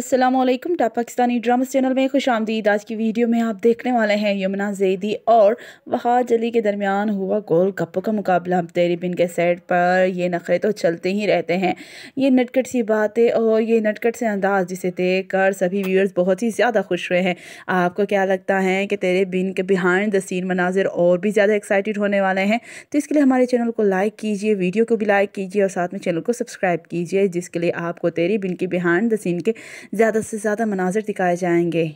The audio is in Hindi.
Aslam top Pakistani drama channel में खुश आमदीद आज की वीडियो में आप देखने वाले हैं यमुना जैदी और वहाज अली के दरमियान हुआ गोल गप्पो का मुकाबला हम तेरी बिन के सेट पर ये नखरे तो चलते ही रहते हैं ये नटकट सी बातें और ये नटकट से अंदाज जिसे देख कर सभी व्यूअर्स बहुत ही ज़्यादा खुश हुए हैं आपको क्या लगता है कि तेरे बिन के बिहाइंड द सीन मनाजिर और भी ज़्यादा एक्साइटेड होने वाले हैं तो इसके लिए हमारे चैनल को लाइक कीजिए वीडियो को भी लाइक कीजिए और साथ में चैनल को सब्सक्राइब कीजिए जिसके लिए आपको तेरी बिन के बिहाइंड द सीन के ज़्यादा से ज़्यादा मनाजिर दिखाए जाएंगे